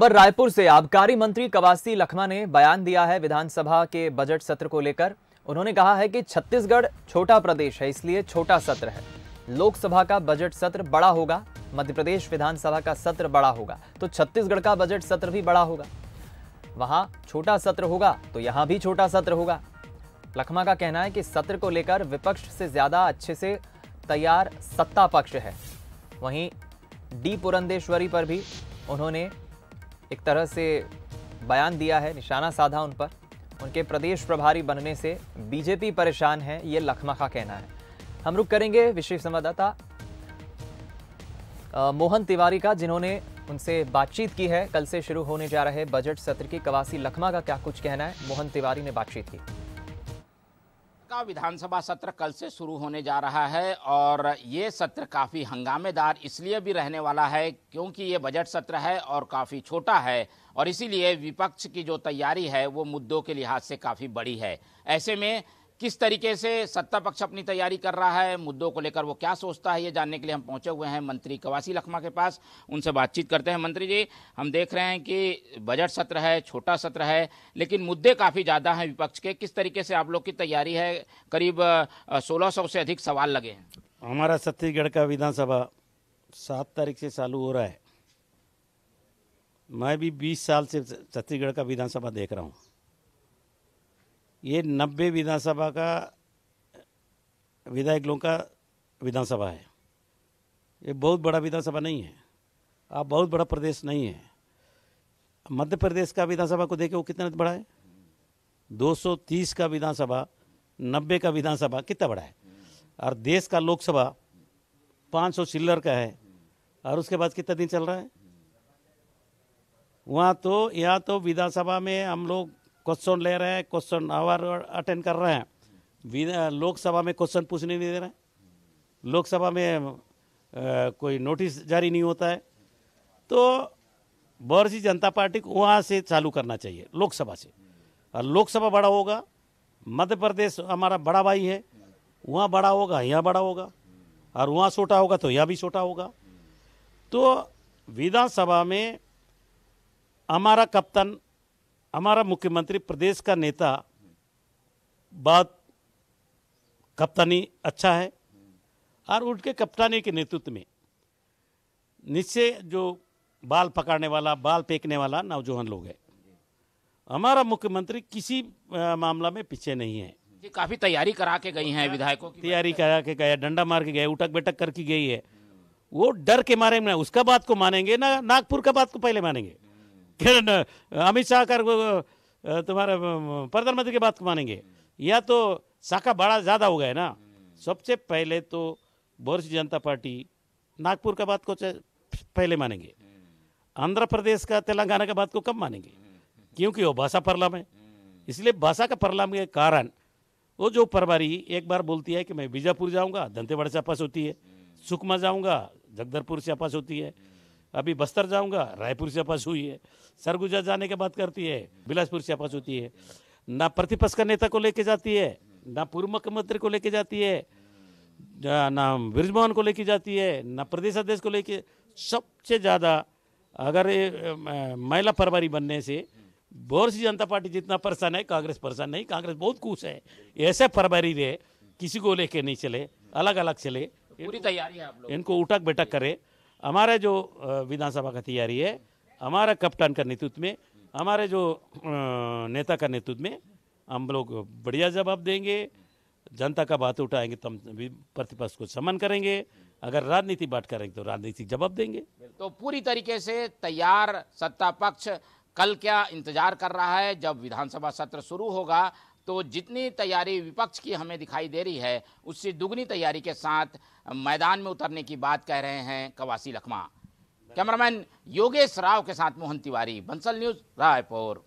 खबर रायपुर से आबकारी मंत्री कवासी लखमा ने बयान दिया है विधानसभा के बजट सत्र को लेकर उन्होंने कहा है कि छत्तीसगढ़ छोटा प्रदेश है इसलिए छोटा सत्र है लोकसभा का बजट सत्र बड़ा होगा मध्य प्रदेश विधानसभा का सत्र बड़ा होगा तो छत्तीसगढ़ का बजट सत्र भी बड़ा होगा वहां छोटा सत्र होगा तो यहां भी छोटा सत्र होगा लखमा का कहना है कि सत्र को लेकर विपक्ष से ज़्यादा अच्छे से तैयार सत्ता पक्ष है वहीं डी पुरंदेश्वरी पर भी उन्होंने एक तरह से बयान दिया है निशाना साधा उन पर उनके प्रदेश प्रभारी बनने से बीजेपी परेशान है ये लखमा का कहना है हम रुक करेंगे विशेष संवाददाता मोहन तिवारी का जिन्होंने उनसे बातचीत की है कल से शुरू होने जा रहे बजट सत्र की कवासी लखमा का क्या कुछ कहना है मोहन तिवारी ने बातचीत की का विधानसभा सत्र कल से शुरू होने जा रहा है और ये सत्र काफ़ी हंगामेदार इसलिए भी रहने वाला है क्योंकि ये बजट सत्र है और काफ़ी छोटा है और इसीलिए विपक्ष की जो तैयारी है वो मुद्दों के लिहाज से काफ़ी बड़ी है ऐसे में किस तरीके से सत्ता पक्ष अपनी तैयारी कर रहा है मुद्दों को लेकर वो क्या सोचता है ये जानने के लिए हम पहुंचे हुए हैं मंत्री कवासी लखमा के पास उनसे बातचीत करते हैं मंत्री जी हम देख रहे हैं कि बजट सत्र है छोटा सत्र है लेकिन मुद्दे काफ़ी ज़्यादा हैं विपक्ष के किस तरीके से आप लोग की तैयारी है करीब सोलह सौ से अधिक सवाल लगे हैं हमारा छत्तीसगढ़ का विधानसभा सात तारीख से चालू हो रहा है मैं भी बीस साल से छत्तीसगढ़ का विधानसभा देख रहा हूँ ये नब्बे विधानसभा का विधायक लोगों का विधानसभा है ये बहुत बड़ा विधानसभा नहीं है आप बहुत बड़ा प्रदेश नहीं है मध्य प्रदेश का विधानसभा को देखे वो कितना बड़ा है 230 का विधानसभा 90 का विधानसभा कितना बड़ा है और देश का लोकसभा 500 चिल्लर का है और उसके बाद कितना दिन चल रहा है वहाँ तो या तो विधानसभा में हम लोग क्वेश्चन ले रहे हैं क्वेश्चन आवर अटेंड कर रहे हैं लोकसभा में क्वेश्चन पूछने नहीं दे रहे हैं लोकसभा में आ, कोई नोटिस जारी नहीं होता है तो भारतीय जनता पार्टी को वहाँ से चालू करना चाहिए लोकसभा से और लोकसभा बड़ा होगा मध्य प्रदेश हमारा बड़ा भाई है वहाँ बड़ा होगा यहाँ बड़ा होगा और वहाँ छोटा होगा तो यहाँ भी छोटा होगा तो विधानसभा में हमारा कप्तान हमारा मुख्यमंत्री प्रदेश का नेता बात कप्तानी अच्छा है और उठ के कप्तानी के नेतृत्व में निश्चय जो बाल पकड़ने वाला बाल फेंकने वाला नौजवान लोग है हमारा मुख्यमंत्री किसी मामला में पीछे नहीं है काफी तैयारी करा के गई हैं विधायकों की तैयारी करा के गए डंडा मार के गए उठक बैठक करके गई है वो डर के मारे में उसका बात को मानेंगे ना नागपुर का बात को पहले मानेंगे किरण अमित शाह कर तुम्हारे प्रधानमंत्री की बात मानेंगे या तो शाखा बड़ा ज़्यादा हो गया है ना सबसे पहले तो भारतीय जनता पार्टी नागपुर का बात को पहले मानेंगे आंध्र प्रदेश का तेलंगाना का बात को कम मानेंगे क्योंकि वो भाषा परलम है इसलिए भाषा का परलम के कारण वो जो प्रभारी एक बार बोलती है कि मैं बीजापुर जाऊंगा दंतेवाड़ा से आपस होती है सुकमा जाऊंगा जगदरपुर से आपस होती है अभी बस्तर जाऊंगा रायपुर से पास हुई है सरगुजा जाने के बात करती है बिलासपुर से पास होती है ना प्रतिपक्ष का नेता को लेके जाती है ना पूर्व मुख्यमंत्री को लेके जाती है ना ब्रजमोहन को लेके जाती है ना प्रदेश अध्यक्ष को लेके सबसे ज़्यादा अगर महिला परवारी बनने से बहुत सी जनता पार्टी जितना परेशान है कांग्रेस परेशान नहीं कांग्रेस बहुत खुश है ऐसे परवारी रहे किसी को लेके नहीं चले अलग अलग चले पूरी तैयारी है आप लोग इनको उठक बैठक करे हमारा जो विधानसभा का तैयारी है हमारा कप्तान का नेतृत्व में हमारे जो नेता का नेतृत्व में हम लोग बढ़िया जवाब देंगे जनता का बात उठाएंगे तो हम प्रतिपक्ष को समन करेंगे अगर राजनीति बात करेंगे तो राजनीतिक जवाब देंगे तो पूरी तरीके से तैयार सत्ता पक्ष कल क्या इंतजार कर रहा है जब विधानसभा सत्र शुरू होगा तो जितनी तैयारी विपक्ष की हमें दिखाई दे रही है उससे दुगनी तैयारी के साथ मैदान में उतरने की बात कह रहे हैं कवासी लखमा कैमरामैन योगेश राव के साथ मोहन तिवारी बंसल न्यूज रायपुर